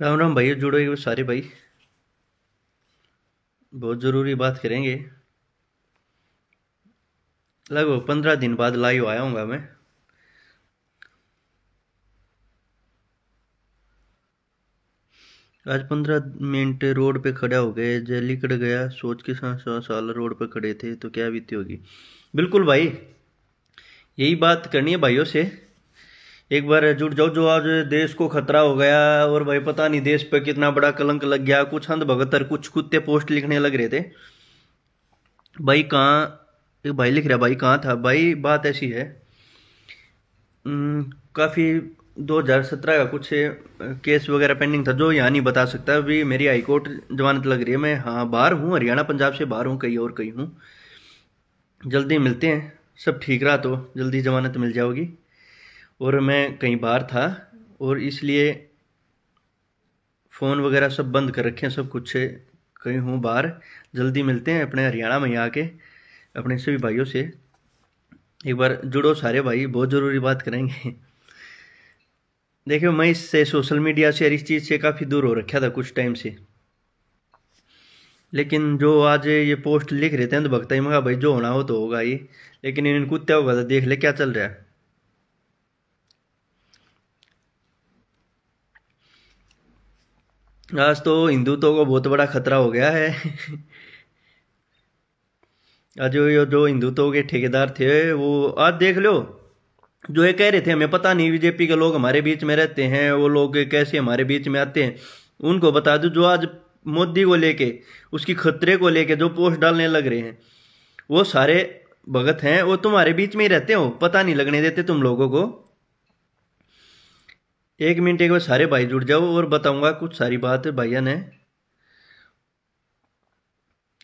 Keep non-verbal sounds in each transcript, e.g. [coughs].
राम राम भाइयों जुड़े हुए सारे भाई बहुत ज़रूरी बात करेंगे लगभग पंद्रह दिन बाद लाइव आया हूँगा मैं आज पंद्रह मिनट रोड पे खड़ा हो गए कट गया सोच के साल रोड पे खड़े थे तो क्या बीती होगी बिल्कुल भाई यही बात करनी है भाइयों से एक बार जुट जाओ जो आज देश को खतरा हो गया और भाई पता नहीं देश पर कितना बड़ा कलंक लग गया कुछ अंध भगतर कुछ कुत्ते पोस्ट लिखने लग रहे थे भाई कहाँ भाई लिख रहा भाई कहाँ था भाई बात ऐसी है काफ़ी 2017 का कुछ केस वगैरह पेंडिंग था जो यहाँ नहीं बता सकता अभी मेरी हाईकोर्ट जमानत लग रही है मैं हाँ बाहर हूँ हरियाणा पंजाब से बाहर हूँ कहीं और कहीं हूँ जल्दी मिलते हैं सब ठीक रहा तो जल्दी जमानत मिल जाओगी और मैं कई बार था और इसलिए फ़ोन वगैरह सब बंद कर रखे हैं सब कुछ है कहीं हूँ बाहर जल्दी मिलते हैं अपने हरियाणा में आके अपने सभी भाइयों से एक बार जुड़ो सारे भाई बहुत ज़रूरी बात करेंगे देखियो मैं इससे सोशल मीडिया से और इस चीज़ से काफ़ी दूर हो रखा था कुछ टाइम से लेकिन जो आज ये पोस्ट लिख रहे थे तो भगता ही मगा भाई जो होना हो तो होगा ये लेकिन इन कुत्ते होगा तो देख ले क्या चल रहा है आज तो हिंदुत्व को बहुत बड़ा खतरा हो गया है आज ये जो हिंदुत्व के ठेकेदार थे वो आज देख लो जो ये कह रहे थे हमें पता नहीं बीजेपी के लोग हमारे बीच में रहते हैं वो लोग कैसे हमारे बीच में आते हैं उनको बता दो जो आज मोदी को लेके उसकी खतरे को लेके जो पोस्ट डालने लग रहे हैं वो सारे भगत हैं वो तुम्हारे बीच में ही रहते हो पता नहीं लगने देते तुम लोगों को एक मिनट एक बार सारे भाई जुड़ जाओ और बताऊंगा कुछ सारी बात भैया ने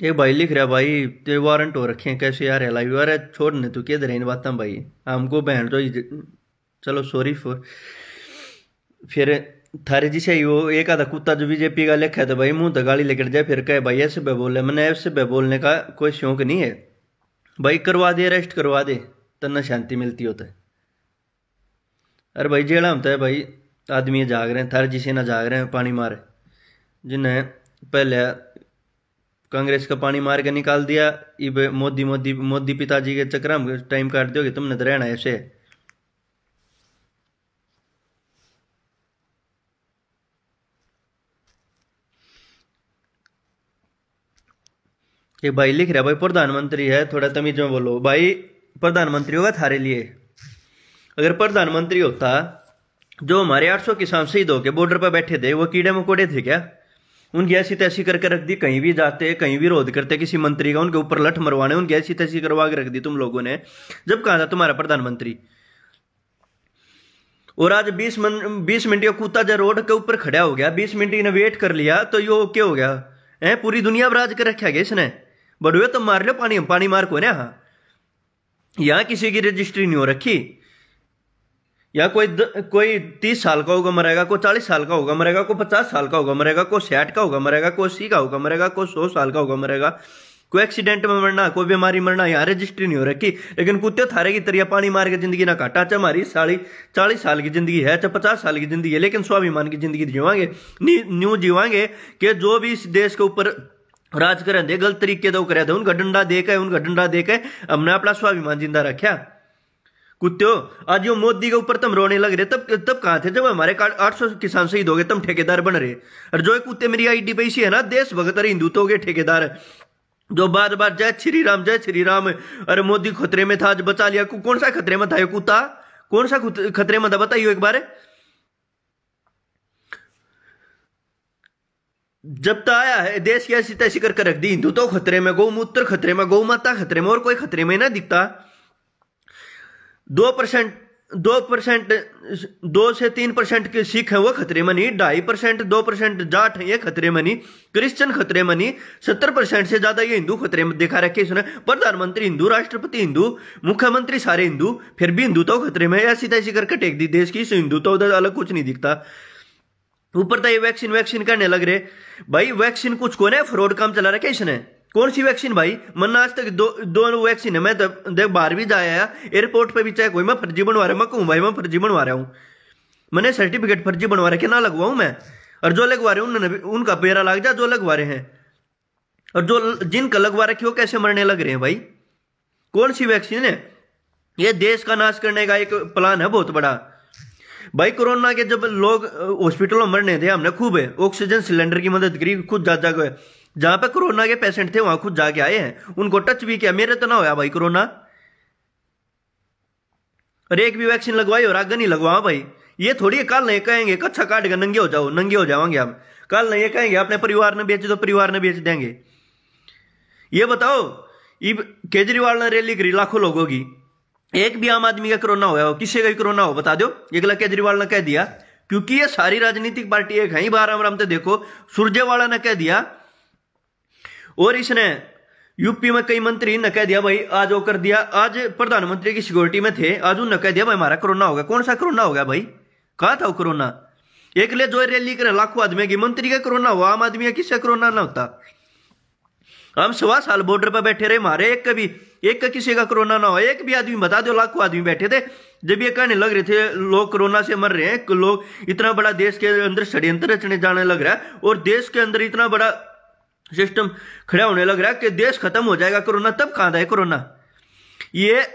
एक भाई लिख रहा भाई ते वारंट हो रखे हैं कैसे यार है लाइव यार छोड़ने तू तो क्या इन बात भाई हमको बहन तो चलो सॉरी फॉर फिर थारे जी से वो एक आधा कुत्ता जो बीजेपी का लिखा है तो भाई मुंह तो गाली लेकर जाए फिर कहे भाई ऐसे बे बोले मैंने ऐसे बे बोलने का कोई शौक नहीं है भाई करवा दे अरेस्ट करवा दे तो शांति मिलती होता है अरे भाई जेड़ा होता तो है भाई आदमी जाग रहे हैं थर जिसे ना जाग रहे हैं पानी मारे जिन्हें पहले कांग्रेस का पानी मार के निकाल दिया इब मोदी मोदी मोदी पिताजी के चक्र में टाइम काट दोगे तुमने तो रहना ऐसे ये भाई लिख रहा भाई प्रधानमंत्री है थोड़ा तमीज में बोलो भाई प्रधानमंत्री होगा थारे लिए अगर प्रधानमंत्री होता जो हमारे आठ सौ किसान शहीद होके बॉर्डर पर बैठे थे वो कीड़े मकोड़े थे क्या उनकी ऐसी तैसी करके रख दी कहीं भी जाते कहीं भी रोध करते किसी मंत्री का उनके ऊपर लठ मरवाने उनकी ऐसी तैसी करवा के रख दी तुम लोगों ने जब कहा था तुम्हारा प्रधानमंत्री और आज 20 मन मिनट का जब रोड के ऊपर खड़ा हो गया 20 मिनट ने वेट कर लिया तो यो क्या हो गया है पूरी दुनिया पर राज कर रखा गया इसने बड़ुए तो मार लो पानी पानी मार को ना यहां किसी की रजिस्ट्री नहीं हो रखी या कोई द, कोई तीस साल का होगा मरेगा कोई चालीस साल का होगा मरेगा कोई पचास साल का होगा मरेगा कोई साठ का होगा मरेगा कोई अस्सी का होगा मरेगा कोई सौ साल का होगा मरेगा कोई एक्सीडेंट में मरना कोई बीमारी मरना यहाँ रजिस्ट्री नहीं हो रखी लेकिन कुत्ते थारे की तरिया पानी मार के जिंदगी ना काटा चाहे हमारी साली चालीस साल की जिंदगी है चाहे पचास साल की जिंदगी है लेकिन स्वाभिमान की जिंदगी जीवांगे न्यू जीवांगे कि जो भी इस देश के ऊपर राज करें दे गलत तरीके तो करे थे उनका डंडा देकर उनका डंडा देकर हमने अपना स्वाभिमान जिंदा रखा कुत्ते आज यो मोदी के ऊपर तुम रोने लग रहे तब तब कहा थे जब हमारे आठ सौ किसान शहीद हो गए तुम ठेकेदार बन रहे और जो कुत्ते मेरी आईडी पे है ना देशभगत और हिंदुत्व तो हो गए ठेकेदार जो बार बार जय श्री राम जय श्री राम अरे मोदी खतरे में था आज बचा लिया कौन सा खतरे में था ये कुत्ता कौन सा खतरे में था बताइयो एक बार जब तो आया है देश की ऐसी तैसी करके रख दी हिंदुत्व तो खतरे में गौमूत्र खतरे में गौ माता खतरे में और कोई खतरे में ना दिखता दो परसेंट दो परसेंट दो से तीन परसेंट के सिख है वो खतरे में नहीं ढाई परसेंट दो परसेंट जाट है ये खतरे में नहीं क्रिश्चियन खतरे में नहीं सत्तर परसेंट से ज्यादा ये हिंदू खतरे में देखा रखे सुना प्रधानमंत्री हिंदू राष्ट्रपति हिंदू मुख्यमंत्री सारे हिंदू फिर भी हिंदू तो खतरे में ऐसी तैसी करके टेक दी देश की हिंदू तो उधर अलग कुछ नहीं दिखता ऊपर तो ये वैक्सीन वैक्सीन करने लग रहे भाई वैक्सीन कुछ कौन है फ्रॉड काम चला रखे इसने कौन सी वैक्सीन भाई मन्ना आज तक दो दो वैक्सीन है मैं तो देख बाहर भी जाया है एयरपोर्ट पे भी चेक हुई मैं फर्जी बनवा रहा हूँ मैं कहूँ भाई मैं फर्जी बनवा रहा हूँ मैंने सर्टिफिकेट फर्जी बनवा रखे ना लगवाऊँ मैं और जो लगवा रहे उन्होंने उनका पेरा लग जा जो लगवा रहे हैं और जो जिनका लगवा रखी वो कैसे मरने लग रहे हैं भाई कौन सी वैक्सीन है ये देश का नाश करने का एक प्लान है बहुत बड़ा भाई कोरोना के जब लोग हॉस्पिटलों मरने थे हमने खूब है ऑक्सीजन सिलेंडर की मदद करी खुद जा जाकर जहां पे कोरोना के पेशेंट थे वहां खुद जाके आए हैं उनको टच भी किया मेरे तो ना होया भाई कोरोना अरे एक भी वैक्सीन लगवाई और आगे नहीं लगवा भाई ये थोड़ी कल नहीं कहेंगे कच्छा काट के नंगे हो जाओ नंगे हो जाओगे हम कल नहीं कहेंगे अपने परिवार ने बेच दो परिवार ने बेच देंगे ये बताओ केजरीवाल ने रैली करी लाखों लोगों की एक भी आम आदमी का कोरोना हो किसी का भी कोरोना हो बता दो एकला केजरीवाल ने कह दिया क्योंकि ये सारी राजनीतिक पार्टी एक है बार हम तो देखो सुरजेवाला ने कह दिया और इसने यूपी में कई मंत्री न कह दिया भाई आज वो कर दिया आज प्रधानमंत्री की सिक्योरिटी में थे आज उन कह दिया भाई हमारा कोरोना होगा कौन सा कोरोना होगा भाई कहा था वो कोरोना एक ले जो रैली करे लाखों आदमी की मंत्री का कोरोना हुआ आम आदमी किसका कोरोना ना होता हम सवा साल बॉर्डर पर बैठे रहे मारे एक कभी एक का किसी का कोरोना ना हो एक भी आदमी बता दो लाखों आदमी बैठे थे जब ये कहने लग रहे थे लोग कोरोना से मर रहे हैं लोग इतना बड़ा देश के अंदर षड्यंत्र रचने जाने लग रहा है और देश के अंदर इतना बड़ा सिस्टम खड़ा होने लग रहा है कि देश खत्म हो जाएगा कोरोना तब कहाँ है कोरोना ये [coughs]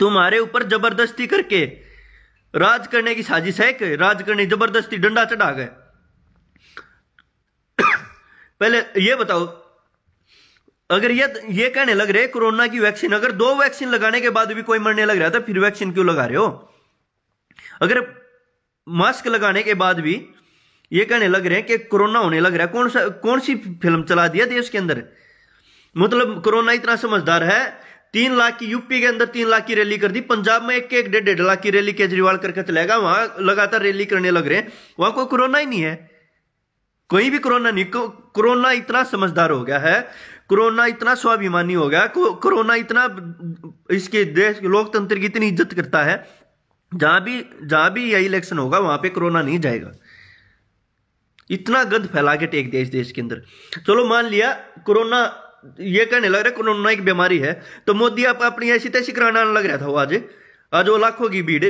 तुम्हारे ऊपर जबरदस्ती करके राज करने की साजिश है कि राज करने जबरदस्ती डंडा चढ़ा गए [coughs] पहले ये बताओ अगर ये ये कहने लग रहे कोरोना की वैक्सीन अगर दो वैक्सीन लगाने के बाद भी कोई मरने लग रहा था तो फिर वैक्सीन क्यों लगा रहे हो अगर मास्क लगाने के बाद भी ये कहने लग रहे हैं कि कोरोना होने लग रहा है कौन सा कौन सी फिल्म चला दिया देश के अंदर मतलब कोरोना इतना समझदार है तीन लाख की यूपी के अंदर तीन लाख की रैली कर दी पंजाब में एक एक डेढ़ डेढ़ लाख की रैली केजरीवाल करके चलेगा वहां लगातार रैली करने लग रहे हैं वहां कोई कोरोना ही नहीं है कोई भी कोरोना नहीं कोरोना इतना समझदार हो गया है कोरोना इतना स्वाभिमानी हो गया कोरोना इतना इसके देश लोकतंत्र की इतनी इज्जत करता है जहां भी जहां भी यही इलेक्शन होगा वहां पे कोरोना नहीं जाएगा इतना गंद फैला के टेक दिया इस देश के अंदर चलो मान लिया कोरोना ये कहने लग रहा है कोरोना एक बीमारी है तो मोदी आप अपनी ऐसी तैसी कराना लग रहा था वो आज आज वो लाखों की भीड़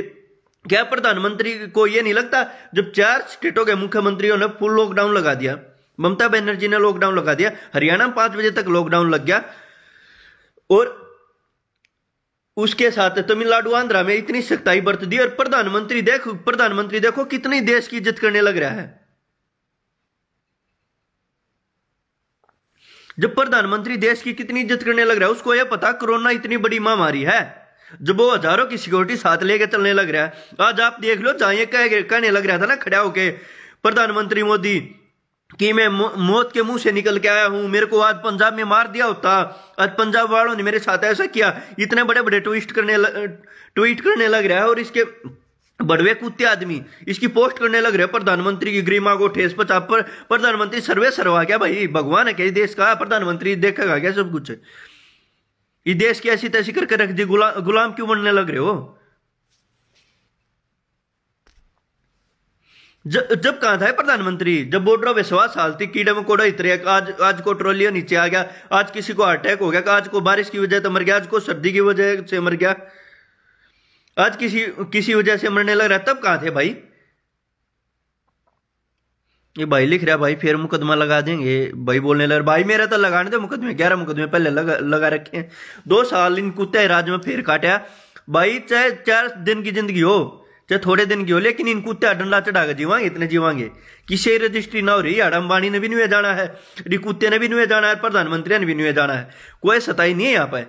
क्या प्रधानमंत्री को ये नहीं लगता जब चार स्टेटों के मुख्यमंत्रियों ने फुल लॉकडाउन लगा दिया ममता बनर्जी ने लॉकडाउन लगा दिया हरियाणा में पांच बजे तक लॉकडाउन लग गया और उसके साथ तमिलनाडु आंध्रा में इतनी सख्ताई बरत दी और प्रधानमंत्री देखो प्रधानमंत्री देखो कितनी देश की इज्जत करने लग रहा है जब प्रधानमंत्री देश की कितनी इज्जत करने लग रहा है उसको यह पता कोरोना इतनी बड़ी महामारी है जब वो हजारों की सिक्योरिटी साथ लेके चलने लग रहा है आज आप देख लो जहां कह, कहने लग रहा था ना खड़ा होके प्रधानमंत्री मोदी कि मैं मौत के मुंह से निकल के आया हूं मेरे को आज पंजाब में मार दिया होता आज पंजाब वालों ने मेरे साथ ऐसा किया इतने बड़े बड़े ट्वीट करने ल, ट्वीट करने लग रहा है और इसके बड़वे कुत्ते आदमी इसकी पोस्ट करने लग रहे प्रधानमंत्री की ग्रीमा को ठेस पचा पर प्रधानमंत्री सर्वे सर्वा क्या भाई भगवान है क्या देश का प्रधानमंत्री देखेगा क्या सब कुछ ये देश की ऐसी तैसी करके रख दी गुला, गुलाम क्यों बनने लग रहे हो जब जब कहा था प्रधानमंत्री जब बॉर्डर विश्वास थी कीड़े में कोड़ा इतरे आज आज को ट्रोलिया नीचे आ गया आज किसी को अटैक हो गया आज को बारिश की वजह से मर गया आज को सर्दी की वजह से मर गया आज किसी किसी वजह से मरने लग रहा तब कहा थे भाई ये भाई लिख रहा भाई फिर मुकदमा लगा देंगे भाई बोलने लग भाई मेरा तो लगाने थे मुकदमे ग्यारह मुकदमे पहले लगा लगा रखे हैं दो साल इन कुत्ते राज में फिर काटा भाई चाहे चार दिन की जिंदगी हो चाहे थोड़े दिन की हो लेकिन इन कुत्ते डंडा चढ़ा जीवांगे इतने जीवांगे किसी रजिस्ट्री ना हो रही अडम्बानी ने भी नुए जाना है कुत्ते ने भी नुए जाना है प्रधानमंत्री ने भी नुए जाना है कोई सताई नहीं है यहाँ पर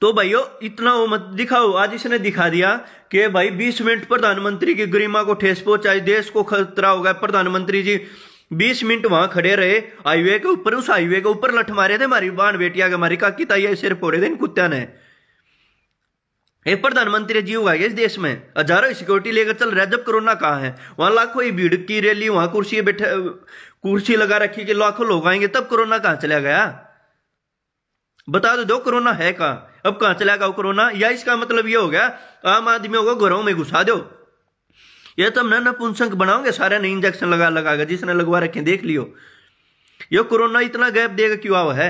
तो भाइयों इतना वो मत दिखाओ आज इसने दिखा दिया कि भाई 20 मिनट प्रधानमंत्री की गरिमा को ठेस पहुंचाई देश को खतरा होगा प्रधानमंत्री जी 20 मिनट वहां खड़े रहे हाईवे के ऊपर उस हाईवे के ऊपर लठ मारे थे हमारी बाण बेटिया के हमारी काकी ताइया सिर फोड़े थे इन कुत्तिया ने प्रधानमंत्री जी हुआ इस देश में हजारों सिक्योरिटी लेकर चल रहा है जब कोरोना कहाँ है वहां लाखों ही भीड़ की रैली वहां कुर्सी बैठे कुर्सी लगा रखी कि लाखों लोग आएंगे तब कोरोना कहा चला गया बता दो तो दो कोरोना है कहा अब कहाँ चला गया कोरोना या इसका मतलब ये हो गया तो आम आदमी होगा घरों में घुसा दो ये तो हमने नपुंसक बनाओगे सारे ने इंजेक्शन लगा लगा जिसने लगवा रखे देख लियो ये कोरोना इतना गैप देगा क्यों आओ है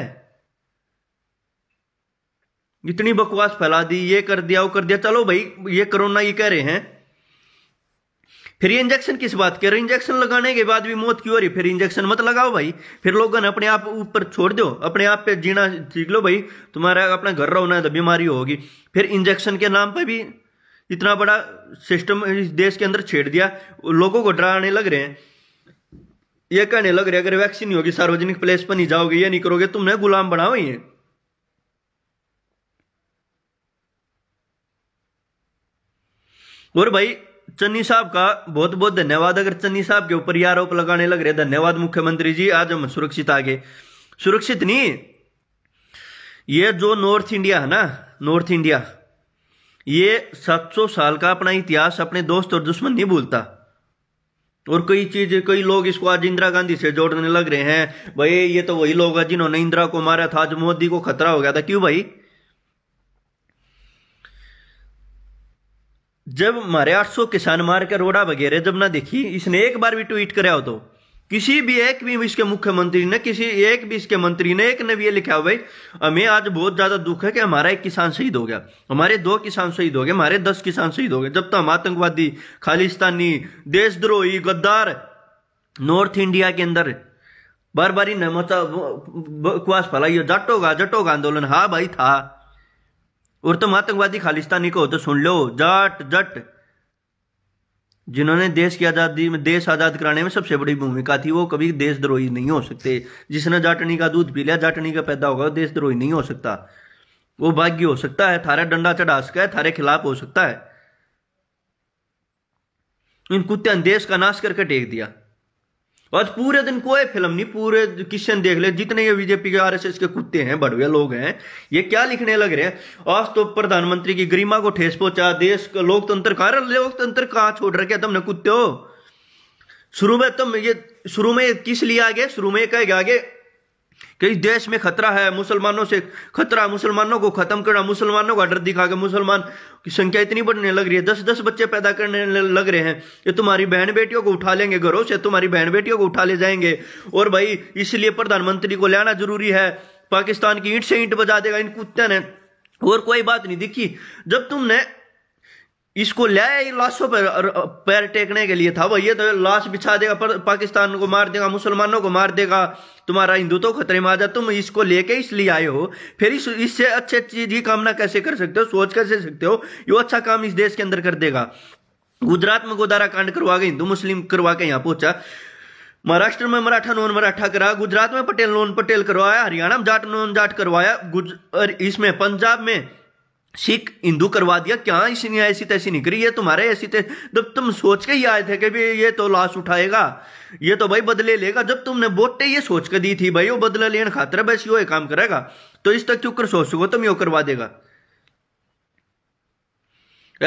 इतनी बकवास फैला दी ये कर दिया वो कर दिया चलो भाई ये कोरोना ये कह रहे हैं फिर इंजेक्शन किस बात रहे इंजेक्शन लगाने के बाद भी मौत की हो रही फिर इंजेक्शन मत लगाओ भाई फिर लोगों ने अपने आप ऊपर छोड़ दो अपने आप पे जीना सीख लो भाई तुम्हारा अपना घर रहो ना तो बीमारी होगी फिर इंजेक्शन के नाम पर भी इतना बड़ा सिस्टम इस देश के अंदर छेड़ दिया लोगों को डराने लग रहे हैं ये कहने लग रहे अगर वैक्सीन होगी सार्वजनिक प्लेस पर नहीं जाओगे ये नहीं करोगे तुमने गुलाम बनाओ ये और भाई चन्नी साहब का बहुत बहुत धन्यवाद अगर चन्नी साहब के ऊपर ये आरोप लगाने लग रहे धन्यवाद मुख्यमंत्री जी आज हम सुरक्षित आगे सुरक्षित नहीं ये जो नॉर्थ इंडिया है ना नॉर्थ इंडिया ये 700 साल का अपना इतिहास अपने दोस्त और दुश्मन नहीं भूलता और कई चीज कई लोग इसको आज इंदिरा गांधी से जोड़ने लग रहे हैं भाई ये तो वही लोग है जिन्होंने इंदिरा को मारा था आज मोदी को खतरा हो गया था क्यों भाई जब हमारे 800 किसान मार के रोड़ा वगैरह जब ना देखी इसने एक बार भी ट्वीट कराया हो तो किसी भी एक भी इसके मुख्यमंत्री ने किसी एक भी इसके मंत्री ने एक ने भी ये लिखा भाई हमें आज बहुत ज्यादा दुख है कि हमारा एक किसान शहीद हो गया हमारे दो किसान शहीद हो गए हमारे दस किसान शहीद हो गए जब तक तो हम आतंकवादी खालिस्तानी देशद्रोही गद्दार नॉर्थ इंडिया के अंदर बार बार ही न मचा कुआस फैलाई जटोगा जटोगा आंदोलन हाँ भाई था और तुम आतंकवादी खालिस्तानी को तो सुन लो जट जट जिन्होंने देश की आज़ादी में देश आज़ाद कराने में सबसे बड़ी भूमिका थी वो कभी देशद्रोही नहीं हो सकते जिसने जाटनी का दूध पी लिया जाटनी का पैदा होगा देशद्रोही नहीं हो सकता वो भाग्य हो सकता है थारा डंडा चढ़ा सका है थारे खिलाफ हो सकता है इन कुत्ते ने देश का नाश करके टेक दिया आज पूरे दिन कोई फिल्म नहीं पूरे किशन देख ले जितने ये बीजेपी के आरएसएस के कुत्ते हैं बड़वे लोग हैं ये क्या लिखने लग रहे हैं आज तो प्रधानमंत्री की गरिमा को ठेस पहुंचा देश का लोकतंत्र कहा लोकतंत्र कहा छोड़ रखे तुमने कुत्ते हो शुरू में तुम ये शुरू में किस लिए आगे शुरू में कह आगे इस देश में खतरा है मुसलमानों से खतरा है मुसलमानों को खत्म करना मुसलमानों का डर दिखा के मुसलमान की संख्या इतनी बढ़ने लग रही है दस दस बच्चे पैदा करने लग रहे हैं ये तुम्हारी बहन बेटियों को उठा लेंगे घरों से तुम्हारी बहन बेटियों को उठा ले जाएंगे और भाई इसलिए प्रधानमंत्री को लेना जरूरी है पाकिस्तान की ईंट से ईंट बजा देगा इन कुत्ते ने और कोई बात नहीं दिखी जब तुमने इसको ले लाशों पर पैर टेकने के लिए था वह ये तो लाश बिछा देगा पर पाकिस्तान को मार देगा मुसलमानों को मार देगा तुम्हारा हिंदू तो खतरे में आ जा तुम इसको लेके इसलिए आए हो फिर इस इससे अच्छे चीज की कामना कैसे कर सकते हो सोच कैसे सकते हो ये अच्छा काम इस देश के अंदर कर देगा गुजरात में गोदारा कांड करवा के हिंदू मुस्लिम करवा के यहाँ पहुंचा महाराष्ट्र में मराठा नॉन मराठा करा गुजरात में पटेल नॉन पटेल करवाया हरियाणा में जाट नॉन जाट करवाया इसमें पंजाब में सिख हिंदू करवा दिया क्या इसने ऐसी तैसी नहीं करी ये तुम्हारे ऐसी तैसी जब तुम सोच के ही आए थे कि भाई ये तो लाश उठाएगा ये तो भाई बदले लेगा जब तुमने वोटे ये सोच के दी थी भाई वो बदला लेने खातर बस यो काम करेगा तो इस तक चुकर सोच सको तुम यो करवा देगा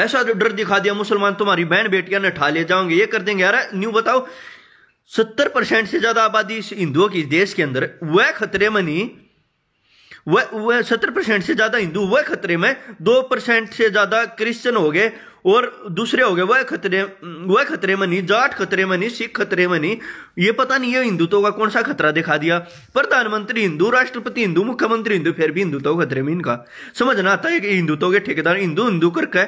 ऐसा जो डर दिखा दिया मुसलमान तुम्हारी बहन बेटियां ने ठा ले जाओगे ये कर देंगे यार न्यू बताओ सत्तर परसेंट से ज्यादा आबादी हिंदुओं की देश के अंदर वह खतरे में नहीं वह वह सत्तर परसेंट से ज़्यादा हिंदू वह खतरे में दो परसेंट से ज़्यादा क्रिश्चियन हो गए और दूसरे हो गए वह खतरे वह खतरे में नहीं जाट खतरे में नहीं सिख खतरे में नहीं ये पता नहीं है हिंदुत्व का कौन सा खतरा दिखा दिया प्रधानमंत्री हिंदू राष्ट्रपति हिंदू मुख्यमंत्री हिंदू फिर भी हिंदुत्व खतरे में इनका समझ ना आता है कि हिंदुत्व के ठेकेदार हिंदू हिंदू करके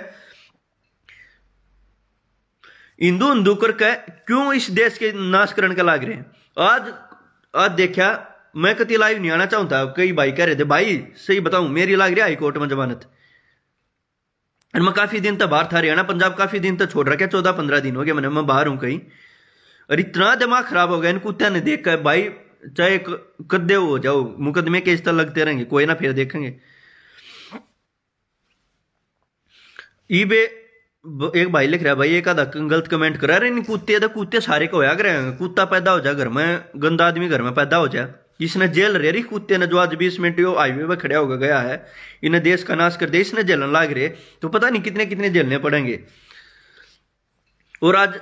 हिंदू हिंदू करके क्यों इस देश के नाशकरण के का लाग रहे हैं आज आज देखा मैं कती लाइव नहीं आना चाहता कई भाई कह रहे थे भाई सही बताऊं मेरी लाग रही हाईकोर्ट में जमानत और मैं काफी दिन तक बाहर था हरियाणा पंजाब काफी दिन तक छोड़ रखा चौदह पंद्रह दिन हो गया मैंने मैं बाहर हूं कहीं और इतना दिमाग खराब हो गया इन कुत्तिया ने देख कर भाई चाहे कदे हो जाओ मुकदमे केस तक लगते रहेंगे कोई ना फिर देखेंगे ईबे एक भाई लिख रहा है भाई एक आधा गलत कमेंट करा रहे कुत्ते तो कुत्ते सारे को होया करे कुत्ता पैदा हो जाए घर में गंदा आदमी घर में पैदा हो जाए इसने जेल रे रही कुत्ते ने जो आज बीस मिनट यो हाईवे पर खड़ा होकर गया है इन्हें देश का नाश कर दे इसने जेलन लाग रहे तो पता नहीं कितने कितने जेलने पड़ेंगे और आज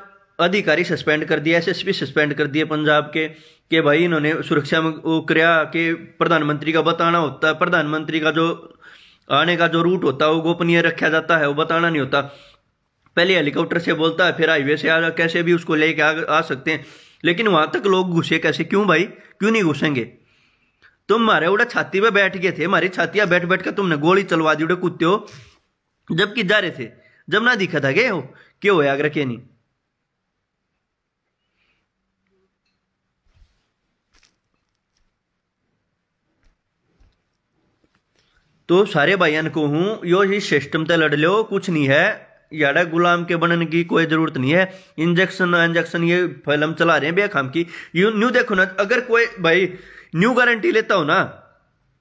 अधिकारी सस्पेंड कर दिया एसएसपी सस्पेंड कर दिए पंजाब के के भाई इन्होंने सुरक्षा में वो क्रिया के प्रधानमंत्री का बताना होता है प्रधानमंत्री का जो आने का जो रूट होता है वो गोपनीय रखा जाता है वो बताना नहीं होता पहले हेलीकॉप्टर से बोलता है फिर हाईवे से आ कैसे भी उसको लेके आ, आ सकते हैं लेकिन वहां तक लोग घुसे कैसे क्यों भाई क्यों नहीं घुसेंगे तुम मारे उड़ा छाती पे बैठ गए थे हमारी छातियां बैठ बैठ कर तुमने गोली चलवा दी उड़े कुत्ते हो जबकि जा रहे थे जब ना दिखा था गए हो क्यों हो आगरा के नहीं तो सारे भाइयों को हूं यो ही सिस्टम ते लड़ लो कुछ नहीं है यारा गुलाम के बनने की कोई जरूरत नहीं है इंजेक्शन इंजेक्शन ये फिल्म चला रहे हैं बेखाम की यू न्यू देखो ना अगर कोई भाई न्यू गारंटी लेता हो ना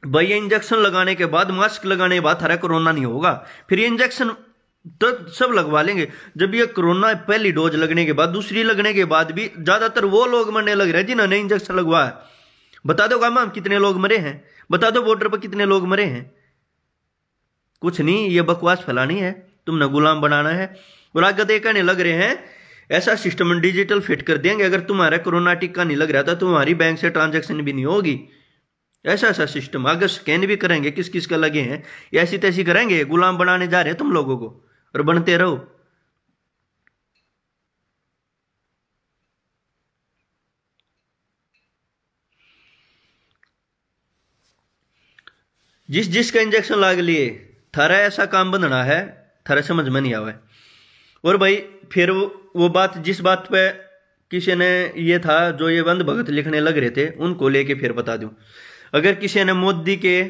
भाई ये इंजेक्शन लगाने के बाद मास्क लगाने के बाद हरा कोरोना नहीं होगा फिर इंजेक्शन तो सब लगवा लेंगे जब ये कोरोना पहली डोज लगने के बाद दूसरी लगने के बाद भी ज्यादातर वो लोग मरने लग रहे हैं जिन्होंने इंजेक्शन लगवाया बता दो गामा कितने लोग मरे हैं बता दो बॉर्डर पर कितने लोग मरे हैं कुछ नहीं ये बकवास फैलानी है तुमने गुलाम बनाना है और आगे ये कहने लग रहे हैं ऐसा सिस्टम डिजिटल फिट कर देंगे अगर तुम्हारा कोरोना टीका नहीं लग रहा था तुम्हारी बैंक से ट्रांजेक्शन भी नहीं होगी ऐसा ऐसा सिस्टम आगे स्कैन भी करेंगे किस किस का लगे हैं ऐसी तैसी करेंगे गुलाम बनाने जा रहे हैं तुम लोगों को और बनते रहो जिस जिस का इंजेक्शन लाग लिए थारा ऐसा काम बनना है थारा समझ में नहीं आवे और भाई फिर वो बात जिस बात पे किसी ने ये था जो ये बंद भगत लिखने लग रहे थे उनको लेके फिर बता दू अगर किसी ने मोदी के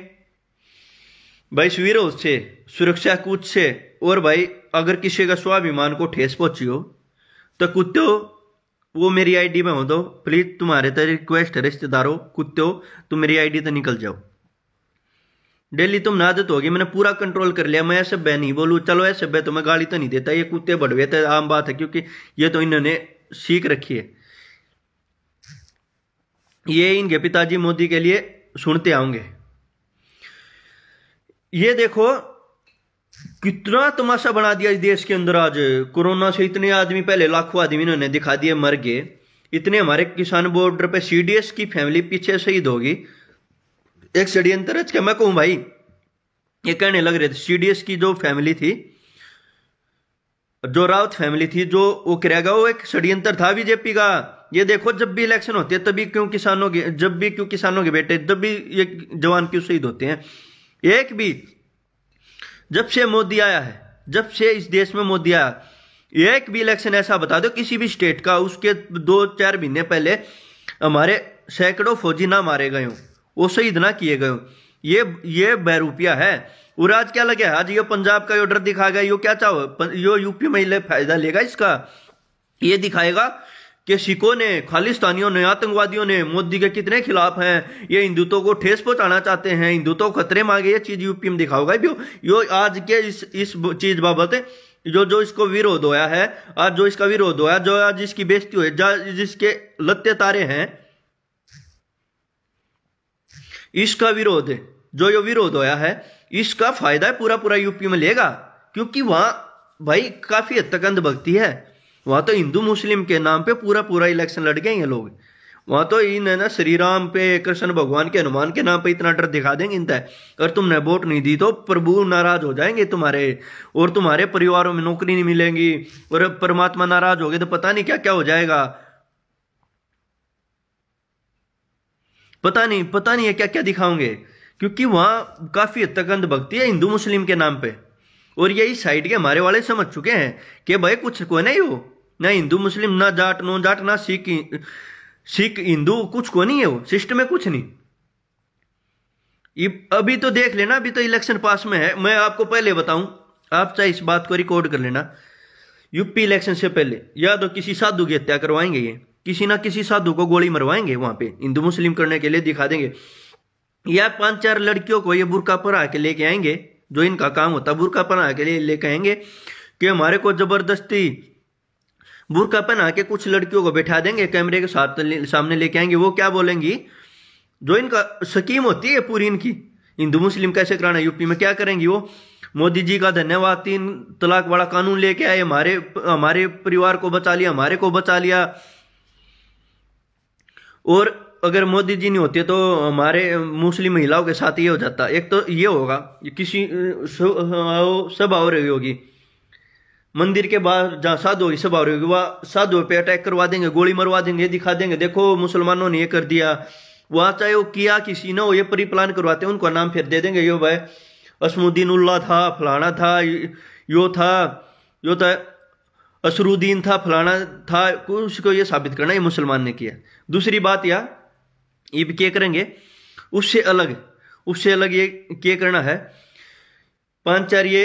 भाई विरोध से सुरक्षा कूद से और भाई अगर किसी का स्वाभिमान को ठेस पहुंची हो तो कुत्ते वो मेरी आईडी में हो दो तो, प्लीज तुम्हारे तरह तो रिक्वेस्ट है रिश्तेदारों कुत्ते तुम मेरी आईडी तो निकल जाओ डेली तुम आदत तो होगी मैंने पूरा कंट्रोल कर लिया मैं ऐसे बह नहीं बोलूँ चलो ऐसे बह तो मैं गाली तो नहीं देता ये कुत्ते बढ़वे थे आम बात है क्योंकि ये तो इन्होंने सीख रखी है ये इनके पिताजी मोदी के लिए सुनते आऊंगे ये देखो कितना तमाशा बना दिया इस देश के अंदर आज कोरोना से इतने आदमी पहले लाखों आदमी इन्होंने दिखा दिए मर गए इतने हमारे किसान बॉर्डर पे सीडीएस की फैमिली पीछे शहीद होगी एक षड्यंत्र रच के मैं कहूं भाई ये कहने लग रहे थे सीडीएस की जो फैमिली थी जो रावत फैमिली थी जो वो करेगा वो एक षड्यंत्र था बीजेपी का ये देखो जब भी इलेक्शन होते हैं तभी क्यों किसानों के जब भी क्यों किसानों के बेटे जब भी ये जवान क्यों शहीद होते हैं एक भी जब से मोदी आया है जब से इस देश में मोदी आया एक भी इलेक्शन ऐसा बता दो किसी भी स्टेट का उसके दो चार महीने पहले हमारे सैकड़ों फौजी ना मारे गए हों वो शहीद ना किए गए ये ये बैरूपिया है और आज क्या लगे आज ये पंजाब का ऑर्डर दिखा गया यो क्या चाहो यो यूपी में फायदा लेगा इसका ये दिखाएगा कि सिखों ने खालिस्तानियों ने आतंकवादियों ने मोदी के कितने खिलाफ हैं ये हिंदुत्व को ठेस पहुंचाना चाहते हैं हिंदुत्व खतरे मांगे ये चीज यूपी में दिखाओगा यो आज के इस इस चीज बाबत जो जो इसको विरोध होया है आज जो इसका विरोध होया जो आज इसकी बेस्ती हुई जिसके लत्ते तारे हैं इसका विरोध जो ये विरोध होया है इसका फायदा पूरा पूरा यूपी में लेगा क्योंकि वहां भाई काफी हद तक अंधभक्ति है वहां तो हिंदू मुस्लिम के नाम पे पूरा पूरा इलेक्शन लड़ गए ये लोग वहां तो इन है ना श्री राम पे कृष्ण भगवान के हनुमान के नाम पे इतना डर दिखा देंगे इन तय अगर तुमने वोट नहीं दी तो प्रभु नाराज हो जाएंगे तुम्हारे और तुम्हारे परिवारों में नौकरी नहीं मिलेंगी और परमात्मा नाराज हो गए तो पता नहीं क्या क्या हो जाएगा पता नहीं पता नहीं है क्या क्या दिखाओगे क्योंकि वहां काफ़ी हद तक अंधभक्ति है हिंदू मुस्लिम के नाम पे और यही साइड के हमारे वाले समझ चुके हैं कि भाई कुछ को नहीं हो ना हिंदू मुस्लिम ना जाट नो जाट ना सिख सिख हिंदू कुछ को नहीं है वो सिस्टम में कुछ नहीं अभी तो देख लेना अभी तो इलेक्शन पास में है मैं आपको पहले बताऊं आप चाहे इस बात को रिकॉर्ड कर लेना यूपी इलेक्शन से पहले या तो किसी साधु की हत्या करवाएंगे ये किसी ना किसी साधु को गोली मरवाएंगे वहां पे हिंदू मुस्लिम करने के लिए दिखा देंगे या पांच चार लड़कियों को ये बुरका पर आके लेके आएंगे जो इनका काम होता बुरका पर आके लेके ले आएंगे कि हमारे को जबरदस्ती बुरका पहना के कुछ लड़कियों को बैठा देंगे कैमरे के साथ ले, सामने लेके आएंगे वो क्या बोलेंगी जो इनका स्कीम होती है पूरी इनकी हिंदू मुस्लिम कैसे कराना यूपी में क्या करेंगी वो मोदी जी का धन्यवाद तीन तलाक वाला कानून लेके आए हमारे हमारे परिवार को बचा लिया हमारे को बचा लिया और अगर मोदी जी नहीं होते तो हमारे मुस्लिम महिलाओं के साथ ये हो जाता एक तो ये होगा किसी सब आ रही होगी मंदिर के बाहर जहाँ साधु होगी सब रही होगी वह साधुओं पे अटैक करवा देंगे गोली मरवा देंगे दिखा देंगे देखो मुसलमानों ने ये कर दिया वहाँ चाहे वो किया किसी ने हो ये परिप्लान प्लान करवाते हैं उनका नाम फिर दे देंगे यो भाई असमुद्दीन उल्ला था फलाना था यो था यो था असरुद्दीन था फलाना था उसको ये साबित करना ये मुसलमान ने किया दूसरी बात या ये भी क्या करेंगे उससे अलग उससे अलग ये क्या करना है पांच चार ये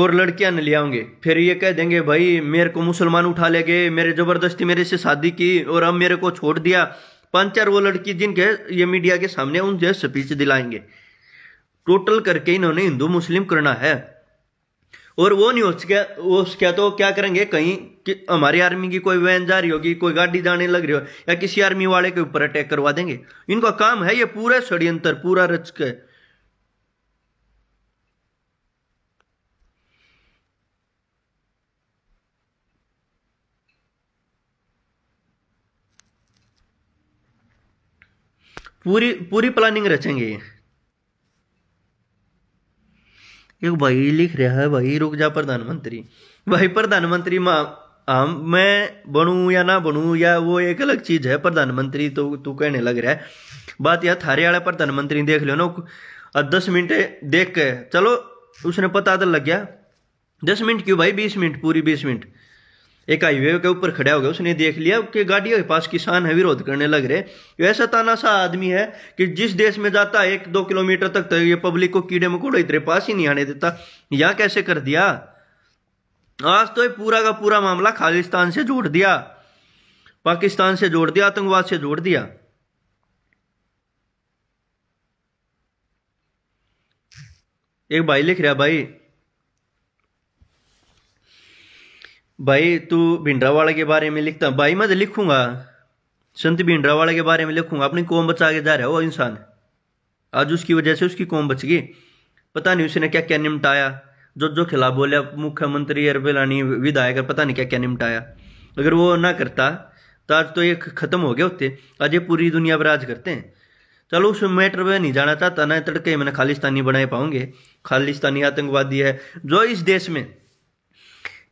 और लड़कियां न ले आऊंगे फिर ये कह देंगे भाई मेरे को मुसलमान उठा ले गए मेरे जबरदस्ती मेरे से शादी की और अब मेरे को छोड़ दिया पांच चार वो लड़की जिनके ये मीडिया के सामने उनसे स्पीच दिलाएंगे टोटल करके इन्होंने हिंदू मुस्लिम करना है और वो नहीं हो सके वो क्या तो क्या करेंगे कहीं कि हमारी आर्मी की कोई वैन जा रही होगी कोई गाड़ी जाने लग रही हो या किसी आर्मी वाले के ऊपर अटैक करवा देंगे इनका काम है ये पूरा षड्यंत्र पूरा रच के पूरी पूरी प्लानिंग रचेंगे एक भाई लिख रहा है भाई रुक जा प्रधानमंत्री भाई प्रधानमंत्री मां हम मैं बनू या ना बनू या वो एक अलग चीज़ है प्रधानमंत्री तो तू कहने लग रहा है बात यह थारे वाला प्रधानमंत्री देख लो ना और दस मिनट देख के चलो उसने पता तो लग गया दस मिनट क्यों भाई बीस मिनट पूरी बीस मिनट एक हाईवे के ऊपर खड़ा हो गया उसने देख लिया कि गाड़ियों के पास किसान है विरोध करने लग रहे ऐसा ताना सा आदमी है कि जिस देश में जाता है एक दो किलोमीटर तक तो ये पब्लिक को कीड़े मकोड़े इतने पास ही नहीं आने देता यहाँ कैसे कर दिया आज तो ये पूरा का पूरा मामला खालिस्तान से जोड़ दिया पाकिस्तान से जोड़ दिया आतंकवाद से जोड़ दिया एक भाई लिख रहा भाई भाई तू भिंडरावाड़ा के बारे में लिखता भाई मैं तो लिखूंगा संत वाले के बारे में लिखूंगा अपनी कौम बचा के जा रहा है वो इंसान आज उसकी वजह से उसकी कौम बच गई पता नहीं उसने क्या क्या निमटाया जो जो खिलाफ बोलिया मुख्यमंत्री अरबेल विधायक पता नहीं क्या क्या निमटाया अगर वो ना करता तो आज तो ये खत्म हो गया होते आज ये पूरी दुनिया पर आज करते हैं चलो उस मैटर में नहीं जाना चाहता तो ना तड़के मैंने खालिस्तानी बनाए पाऊंगे खालिस्तानी आतंकवादी है जो इस देश में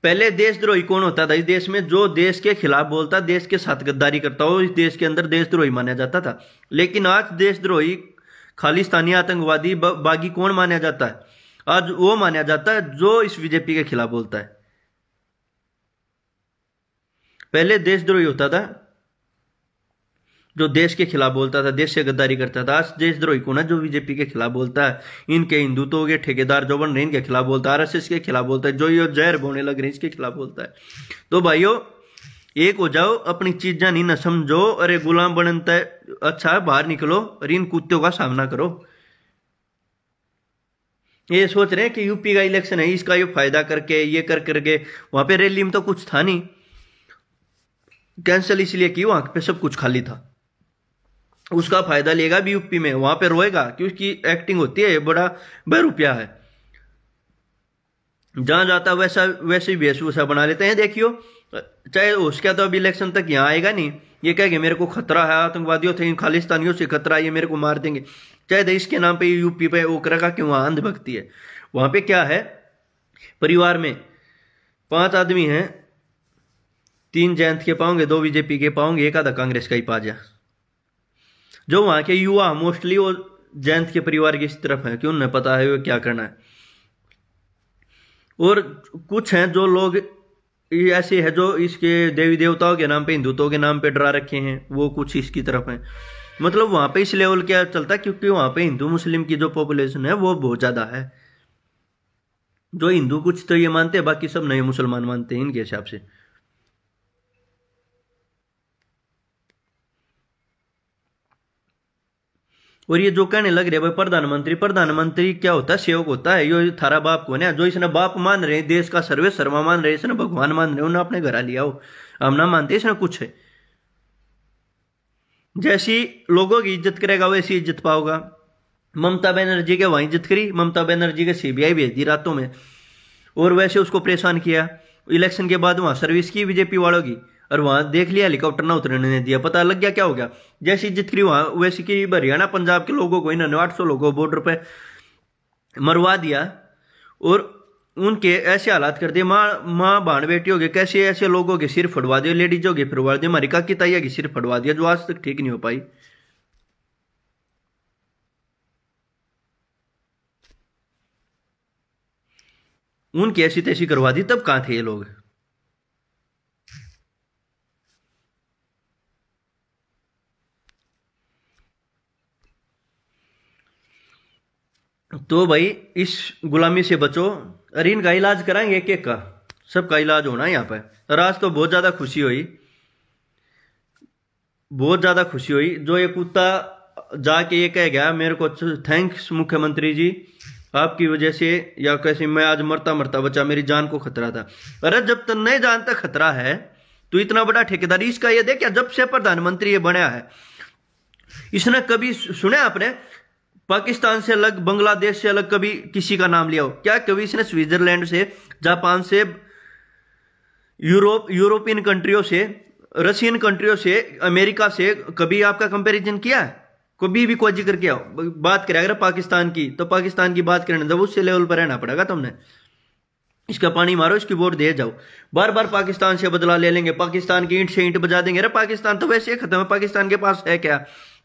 पहले देशद्रोही कौन होता था इस देश में जो देश के खिलाफ बोलता देश के साथ गद्दारी करता हो इस देश के अंदर देशद्रोही माना जाता था लेकिन आज देशद्रोही खालिस्तानी आतंकवादी बागी कौन माना जाता है आज वो माना जाता है जो इस बीजेपी के खिलाफ बोलता है पहले देशद्रोही होता था जो देश के खिलाफ बोलता था देश से गद्दारी करता था आज देशद्रोही कौन है जो बीजेपी के खिलाफ बोलता है इनके हिंदुत्व के ठेकेदार जो बन रहे इनके खिलाफ बोलता है आरएसएस के खिलाफ बोलता है जो ये जहर बोने लग रहे इसके खिलाफ बोलता है तो भाइयों एक हो जाओ अपनी चीजा नहीं न समझो अरे गुलाम बनता है अच्छा बाहर निकलो और इन कुत्तों का सामना करो ये सोच रहे हैं कि यूपी का इलेक्शन है इसका ये फायदा करके ये कर करके वहां पे रैली में तो कुछ था नहीं कैंसिल इसलिए कि वहां पे सब कुछ खाली था उसका फायदा लेगा भी यूपी में वहां पे रोएगा उसकी एक्टिंग होती है बड़ा बेरुपया है जहां जाता वैसा वैसे ही वेशभूषा बना लेते हैं देखियो चाहे उसका तो अभी इलेक्शन तक यहाँ आएगा नहीं ये कह के मेरे को खतरा है आतंकवादियों थे इन खालिस्तानियों से खतरा ये मेरे को मार देंगे चाहे देश के नाम पे यूपी पे ओकरा का क्यों अंधभक्ति है वहां पे क्या है परिवार में पांच आदमी हैं तीन जयंत के पाओगे दो बीजेपी के पाओगे एक आधा कांग्रेस का ही पा जा जो वहां के युवा मोस्टली वो जयंत के परिवार की इस तरफ है क्यों उन्हें पता है वो क्या करना है और कुछ हैं जो लोग ऐसे है जो इसके देवी देवताओं के नाम पे हिंदुत्व के नाम पे डरा रखे हैं वो कुछ इसकी तरफ हैं मतलब वहाँ पे इस लेवल क्या चलता है क्योंकि वहाँ पे हिंदू मुस्लिम की जो पॉपुलेशन है वो बहुत ज़्यादा है जो हिंदू कुछ तो ये मानते हैं बाकी सब नए मुसलमान मानते हैं इनके हिसाब से और ये जो कहने लग रहे भाई प्रधानमंत्री प्रधानमंत्री क्या होता है सेवक होता है यो थारा बाप को ना जो इसने बाप मान रहे हैं देश का सर्वे सर्वा मान रहे इसने भगवान मान रहे उन्हें अपने घर लिया हो हम ना मानते इसने कुछ है जैसी लोगों की इज्जत करेगा वैसी इज्जत पाओगा ममता बनर्जी के वहीं इज्जत करी ममता बनर्जी के सीबीआई भेज दी रातों में और वैसे उसको परेशान किया इलेक्शन के बाद वहाँ सर्विस की बीजेपी वालों की और वहाँ देख लिया हेलीकॉप्टर ना उतरने ने दिया पता लग गया क्या हो गया जैसी इज्जत करी वहाँ वैसी की हरियाणा पंजाब के लोगों को इन्होंने आठ सौ लोगों बॉर्डर पर मरवा दिया और उनके ऐसे हालात कर दिए माँ माँ बहन बेटी हो गए कैसे ऐसे लोग के सिर फटवा दिए लेडीजों फिर फटवा दिए हमारी काकी ताइया की सिर फटवा दिया जो आज तक ठीक नहीं हो पाई उनकी ऐसी तैसी करवा दी तब कहा थे ये लोग तो भाई इस गुलामी से बचो अरे इनका इलाज कराएंगे एक एक का सबका इलाज होना यहाँ पर और आज तो बहुत ज़्यादा खुशी हुई बहुत ज़्यादा खुशी हुई जो ये कुत्ता जाके ये कह गया मेरे को थैंक्स मुख्यमंत्री जी आपकी वजह से या कैसे मैं आज मरता मरता बचा मेरी जान को खतरा था अरे जब तक नहीं जानता खतरा है तो इतना बड़ा ठेकेदारी इसका ये देख जब से प्रधानमंत्री ये बनाया है इसने कभी सुना आपने पाकिस्तान से अलग बांग्लादेश से अलग कभी किसी का नाम लिया हो क्या कभी इसने स्विट्जरलैंड से जापान से यूरोप यूरोपियन कंट्रियों से रशियन कंट्रियों से अमेरिका से कभी आपका कंपैरिजन किया है कभी भी कोई जिक्र किया बात करें अगर पाकिस्तान की तो पाकिस्तान की बात करें जब उससे लेवल पर रहना पड़ेगा तुमने इसका पानी मारो इसकी वोट दे जाओ बार बार पाकिस्तान से बदला ले लेंगे पाकिस्तान की ईंट से ईंट बजा देंगे अरे पाकिस्तान तो वैसे ही खत्म है पाकिस्तान के पास है क्या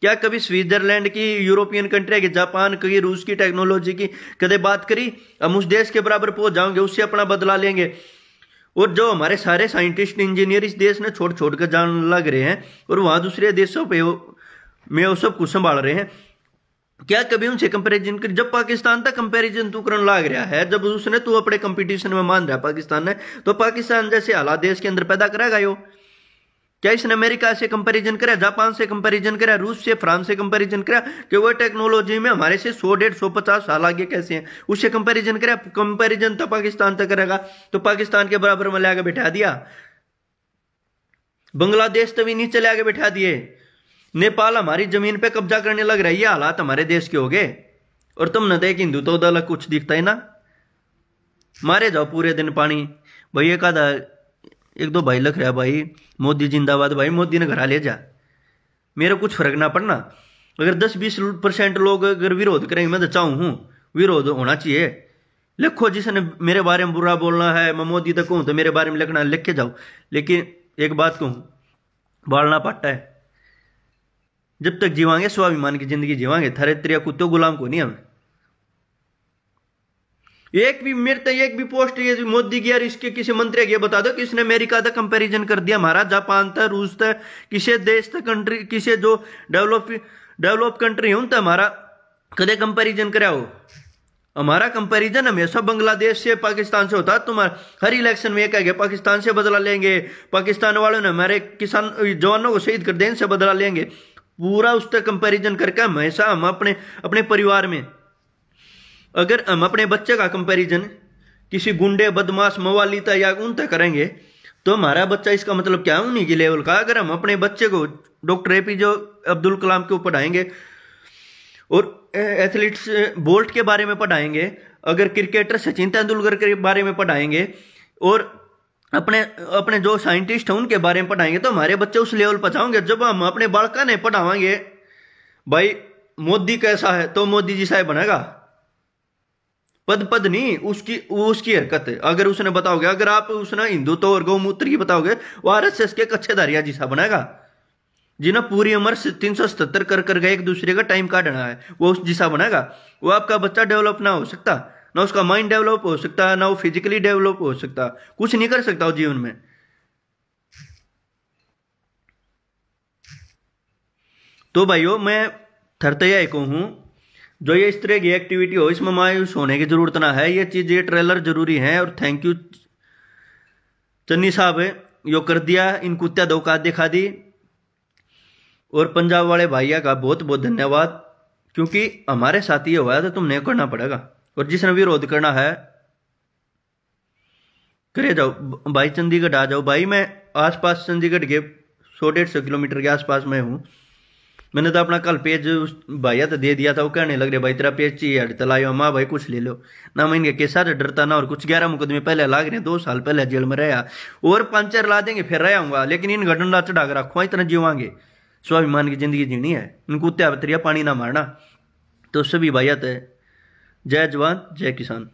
क्या कभी स्विट्जरलैंड की यूरोपियन कंट्री की जापान की रूस की टेक्नोलॉजी की कदे बात करी हम उस देश के बराबर पहुंच जाओगे उससे अपना बदला लेंगे और जो हमारे सारे साइंटिस्ट इंजीनियर इस देश ने छोड़ छोड़ कर जान लग रहे हैं और वहां दूसरे देशों पे में वो सब कुछ संभाल रहे हैं क्या कभी उनसे कंपैरिजन कर जब पाकिस्तान तक कंपैरिजन तू कर लाग रहा है जब उसने तू अपने कंपटीशन में मान रहा है पाकिस्तान ने तो पाकिस्तान जैसे हालात देश के अंदर पैदा करेगा यो क्या इसने अमेरिका से कंपैरिजन करा जापान से कंपैरिजन करा रूस से फ्रांस से कंपैरिजन करा कि वो टेक्नोलॉजी में हमारे से 100 डेढ़ सौ पचास साल आगे कैसे हैं उससे कंपैरिजन करा कंपैरिजन तो पाकिस्तान तक करेगा तो पाकिस्तान के बराबर में ले आगे बैठा दिया बांग्लादेश तभी नीचे ले आगे बैठा दिए नेपाल हमारी जमीन पे कब्जा करने लग रही है हालात हमारे देश के हो गए और तुम न देख हिंदू तो दल कुछ दिखता ही ना मारे जाओ पूरे दिन पानी भाई एक आधा एक दो भाई लख रहा भाई मोदी जिंदाबाद भाई मोदी ने घरा ले जा मेरा कुछ फर्क ना पड़ना अगर दस बीस परसेंट लोग अगर विरोध करेंगे मैं तो चाहूँ हूँ विरोध होना चाहिए लिखो जिसने मेरे बारे में बुरा बोलना है मैं मोदी तक हूँ तो मेरे बारे में लिखना लिख के जाओ लेकिन एक बात कहूँ बालना पट्टा है जब तक जीवांगे स्वाभिमान की जिंदगी जीवांगे थारे त्रिया कुत्ते गुलाम को नहीं हमें एक भी मेरे एक भी पोस्ट ये मोदी की यार इसके किसी मंत्री ये बता दो किसने अमेरिका का कंपैरिजन कर दिया हमारा जापान था रूस था किसी देश था कंट्री किसी जो डेवलप डेवलप कंट्री हूं तो हमारा कदे कंपैरिजन कर हमारा कंपैरिजन हमेशा बांग्लादेश से पाकिस्तान से होता तुम्हारा हर इलेक्शन में आ गया पाकिस्तान से बदला लेंगे पाकिस्तान वालों ने हमारे किसान जवानों को शहीद कर दे इनसे बदला लेंगे पूरा उसका कंपैरिजन करके हमेशा हम अपने अपने परिवार में अगर हम अपने बच्चे का कंपैरिजन किसी गुंडे बदमाश मवालीता या उनता करेंगे तो हमारा बच्चा इसका मतलब क्या है उन्हीं के लेवल का अगर हम अपने बच्चे को doctor A P Abdul Kalam के ऊपर पढ़ाएंगे और एथलीट्स बोल्ट के बारे में पढ़ाएंगे अगर क्रिकेटर सचिन तेंदुलकर के बारे में पढ़ाएंगे और अपने अपने जो साइंटिस्ट हैं उनके बारे में पढ़ाएंगे तो हमारे बच्चे उस लेवल जाओगे जब हम अपने बालका ने पढ़ावागे भाई मोदी कैसा है तो मोदी जी साहब बनेगा पद पद नहीं उसकी उसकी हरकत है अगर उसने बताओगे अगर आप उसने हिंदुत्व तो और गौमूत्र की बताओगे वो आर एस एस के कच्चे धारिया जैसा बनेगा जिन्हें पूरी उम्र तीन सौ सत्तर कर कर गए एक दूसरे का टाइम काटना है वो उस जिसा बनेगा वो आपका बच्चा डेवलप ना हो सकता ना उसका माइंड डेवलप हो सकता है ना वो फिजिकली डेवलप हो सकता कुछ नहीं कर सकता वो जीवन में तो भाइयों मैं थरतया को हूं जो ये इस तरह की एक्टिविटी हो इसमें मायूस होने की ज़रूरत ना है ये चीज़ ये ट्रेलर ज़रूरी है और थैंक यू चन्नी साहब यो कर दिया इन कुत्तिया दो दिखा दी और पंजाब वाले भाइया का बहुत बहुत धन्यवाद क्योंकि हमारे साथ ये हुआ था तो तुमने करना पड़ेगा और जिसने विरोध करना है करे जाओ भाई चंडीगढ़ आ जाओ भाई मैं आसपास चंडीगढ़ के सौ डेढ़ सौ किलोमीटर के आसपास मैं हूँ मैंने तो अपना कल पेज भाई तो दे दिया था वो कहने लग रहे भाई तेरा पेज चाहिए अड़तल आयो माँ भाई कुछ ले लो ना मैं इनके केसा से डरता ना और कुछ ग्यारह मुकदमे पहले लाग रहे दो साल पहले जेल में रहा और पंचर ला देंगे फिर रह आऊंगा लेकिन इन ला चढ़ा कर रखो हाँ, इतना जीवांगे स्वाभिमान की जिंदगी जीनी है इनको उत्या पानी ना मारना तो सभी भाई जय जवान जय किसान